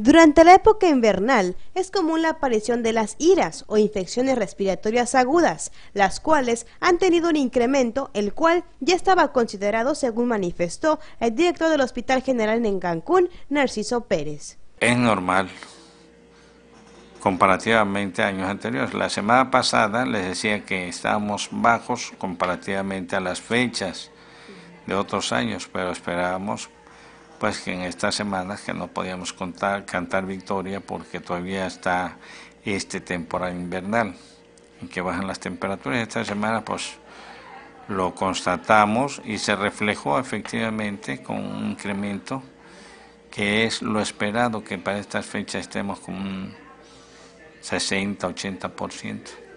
Durante la época invernal es común la aparición de las iras o infecciones respiratorias agudas, las cuales han tenido un incremento, el cual ya estaba considerado, según manifestó el director del Hospital General en Cancún, Narciso Pérez. Es normal, comparativamente a años anteriores. La semana pasada les decía que estábamos bajos comparativamente a las fechas de otros años, pero esperábamos pues que en estas semanas que no podíamos contar, cantar victoria porque todavía está este temporal invernal en que bajan las temperaturas. Esta semana pues lo constatamos y se reflejó efectivamente con un incremento que es lo esperado que para estas fechas estemos con un 60-80%.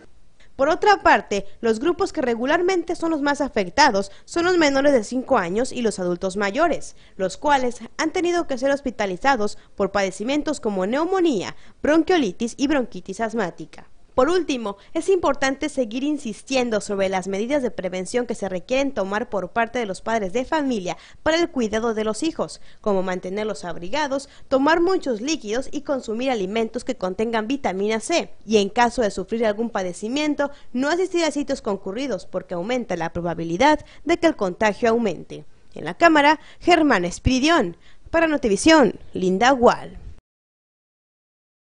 Por otra parte, los grupos que regularmente son los más afectados son los menores de 5 años y los adultos mayores, los cuales han tenido que ser hospitalizados por padecimientos como neumonía, bronquiolitis y bronquitis asmática. Por último, es importante seguir insistiendo sobre las medidas de prevención que se requieren tomar por parte de los padres de familia para el cuidado de los hijos, como mantenerlos abrigados, tomar muchos líquidos y consumir alimentos que contengan vitamina C, y en caso de sufrir algún padecimiento, no asistir a sitios concurridos porque aumenta la probabilidad de que el contagio aumente. En la cámara, Germán Espiridión. Para Notivisión, Linda Wall.